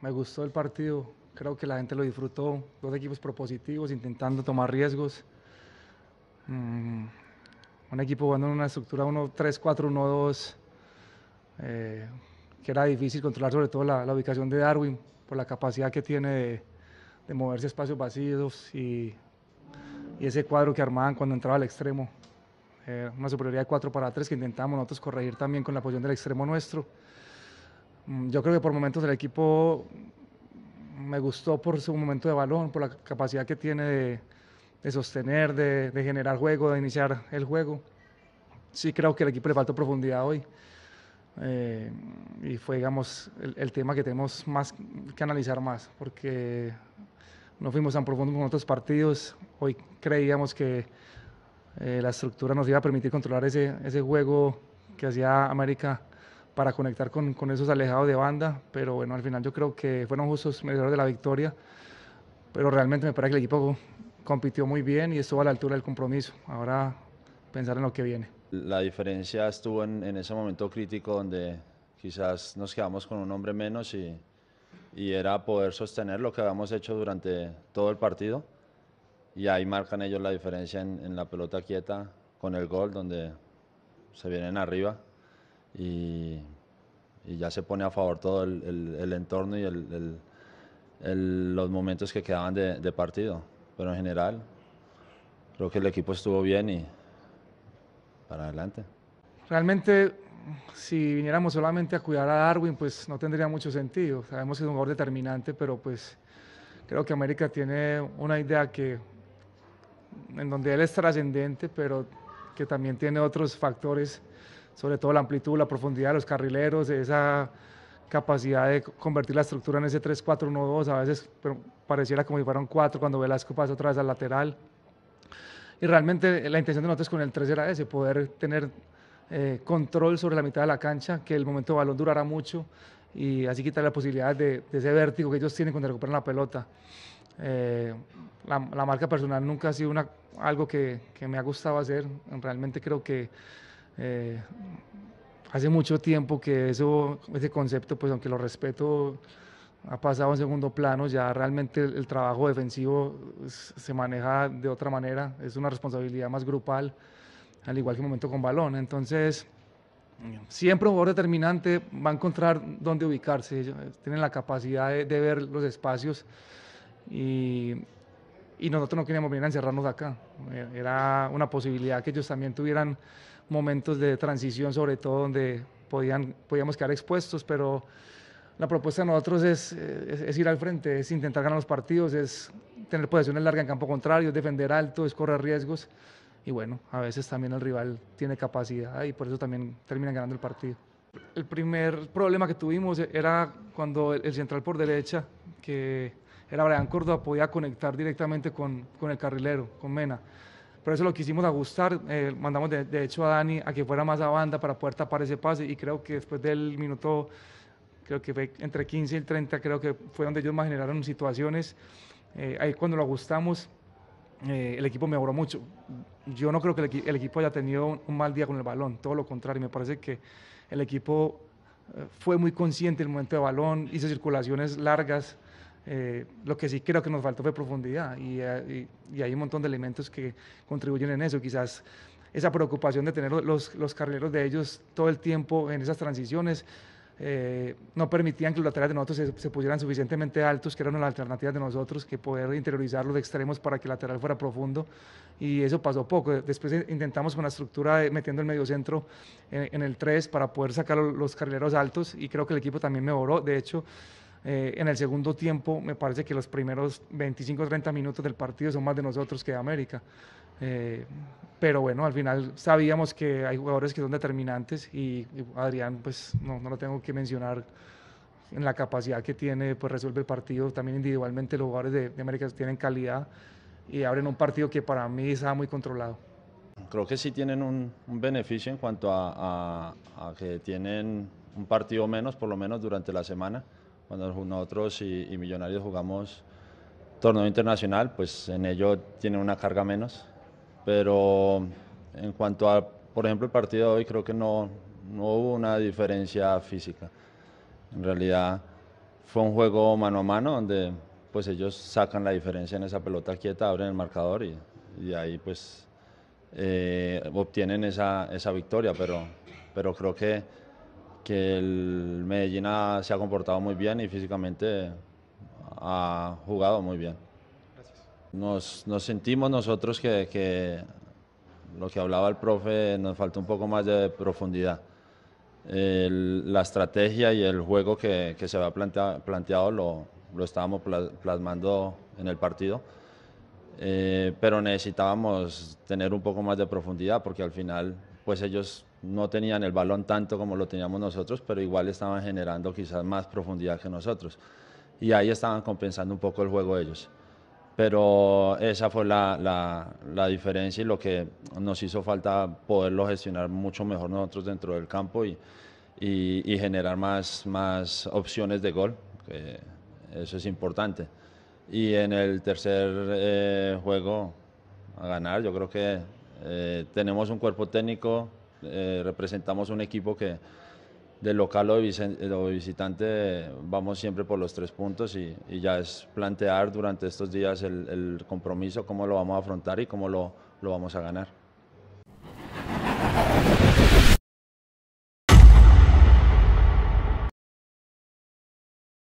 me gustó el partido, creo que la gente lo disfrutó, dos equipos propositivos intentando tomar riesgos. Mm, un equipo jugando en una estructura 1-3-4-1-2, eh, que era difícil controlar sobre todo la, ubicación de Darwin por la capacidad que tiene de, moverse espacios vacíos y, ese cuadro que armaban cuando entraba al extremo. Eh, una superioridad de 4 para 3 que intentamos nosotros corregir también con la posición del extremo nuestro Mm, yo creo que por momentos el equipo me gustó por su momento de balón, por la capacidad que tiene de, sostener, de, generar juego, de iniciar el juego. Sí creo que al equipo le falta profundidad hoy. Eh, y fue, digamos, el, tema que tenemos más que analizar más, porque no fuimos tan profundos con en otros partidos. Hoy creíamos que eh, la estructura nos iba a permitir controlar ese juego que hacía América para conectar con, esos alejados de banda, pero bueno, al final yo creo que fueron justos merecedores de la victoria, pero realmente me parece que el equipo compitió muy bien y estuvo a la altura del compromiso. Ahora pensar en lo que viene. La diferencia estuvo en, ese momento crítico donde quizás nos quedamos con un hombre menos y, era poder sostener lo que habíamos hecho durante todo el partido. Y ahí marcan ellos la diferencia en, la pelota quieta con el gol, donde se vienen arriba y, ya se pone a favor todo el, entorno y los momentos que quedaban de, de, partido. Pero en general, creo que el equipo estuvo bien y para adelante. Realmente, si viniéramos solamente a cuidar a Darwin, pues no tendría mucho sentido. Sabemos que es un jugador determinante, pero pues creo que América tiene una idea que en donde él es trascendente, pero que también tiene otros factores sobre todo la amplitud, la profundidad de los carrileros, esa capacidad de convertir la estructura en ese 3-4-1-2, a veces pareciera como si fueran 4 cuando Velasco pasa otra vez al lateral. Y realmente la intención de nosotros con el 3 era ese, poder tener eh, control sobre la mitad de la cancha, que el momento de balón durara mucho y así quitar la posibilidad de, ese vértigo que ellos tienen cuando recuperan la pelota. Eh, la, la, marca personal nunca ha sido una, algo que, que me ha gustado hacer, realmente creo que eh, hace mucho tiempo que eso, ese concepto, pues aunque lo respeto, ha pasado en segundo plano, ya realmente el, trabajo defensivo se maneja de otra manera, es una responsabilidad más grupal, al igual que un momento con balón. Entonces, siempre un jugador determinante va a encontrar dónde ubicarse, eh, tienen la capacidad de ver los espacios y y nosotros no queríamos venir a encerrarnos acá. Eh, era una posibilidad que ellos también tuvieran momentos de transición, sobre todo donde podían, podíamos quedar expuestos, pero la propuesta de nosotros es, es, ir al frente, es intentar ganar los partidos, es tener posiciones largas en campo contrario, es defender alto, es correr riesgos. Y bueno, a veces también el rival tiene capacidad y por eso también terminan ganando el partido. El primer problema que tuvimos era cuando el central por derecha, que era Brian Córdoba, podía conectar directamente con, con, el carrilero, con Mena. Pero eso lo quisimos ajustar, eh, mandamos de, hecho a Dani a que fuera más a banda para poder tapar ese pase y creo que después del minuto, creo que fue entre 15 y 30, creo que fue donde ellos más generaron situaciones. Eh, ahí cuando lo ajustamos, eh, el equipo mejoró mucho. Yo no creo que el, equipo haya tenido un, mal día con el balón, todo lo contrario, me parece que el equipo fue muy consciente el momento de balón, hizo circulaciones largas, eh, lo que sí creo que nos faltó fue profundidad eh, y, hay un montón de elementos que contribuyen en eso. Quizás esa preocupación de tener los, los carrileros de ellos todo el tiempo en esas transiciones. Eh, no permitían que los laterales de nosotros se, pusieran suficientemente altos, que eran las alternativas de nosotros, que poder interiorizar los extremos para que el lateral fuera profundo. Y eso pasó poco. Después intentamos con la estructura metiendo el mediocentro en, en el 3 para poder sacar los carrileros altos y creo que el equipo también mejoró. De hecho, eh, en el segundo tiempo, me parece que los primeros 25 o 30 minutos del partido son más de nosotros que de América. Eh, pero bueno, al final sabíamos que hay jugadores que son determinantes y, Adrián, pues no, no lo tengo que mencionar en la capacidad que tiene, pues resuelve el partido. También individualmente los jugadores de, América tienen calidad y abren un partido que para mí está muy controlado. Creo que sí tienen un, beneficio en cuanto a que tienen un partido menos, por lo menos durante la semana. Cuando nosotros y, Millonarios jugamos torneo internacional, pues en ello tiene una carga menos. Pero en cuanto a, por ejemplo, el partido de hoy, creo que no, no hubo una diferencia física. En realidad fue un juego mano a mano donde pues ellos sacan la diferencia en esa pelota quieta, abren el marcador y, y ahí pues eh, obtienen esa, esa victoria, pero, pero creo que que el Medellín se ha comportado muy bien y físicamente ha jugado muy bien. Nos, sentimos nosotros que, lo que hablaba el profe nos faltó un poco más de profundidad. la estrategia y el juego que, se había planteado lo, lo, estábamos plasmando en el partido, eh, pero necesitábamos tener un poco más de profundidad porque al final pues ellos no tenían el balón tanto como lo teníamos nosotros, pero igual estaban generando quizás más profundidad que nosotros. Y ahí estaban compensando un poco el juego ellos. Pero esa fue la, diferencia y lo que nos hizo falta poderlo gestionar mucho mejor nosotros dentro del campo y, generar más, más opciones de gol. eso es importante. Y en el tercer eh, juego, a ganar, yo creo que eh, tenemos un cuerpo técnico, eh, representamos un equipo que de local o, de visitante vamos siempre por los tres puntos y, ya es plantear durante estos días el, compromiso, cómo lo vamos a afrontar y cómo lo vamos a ganar.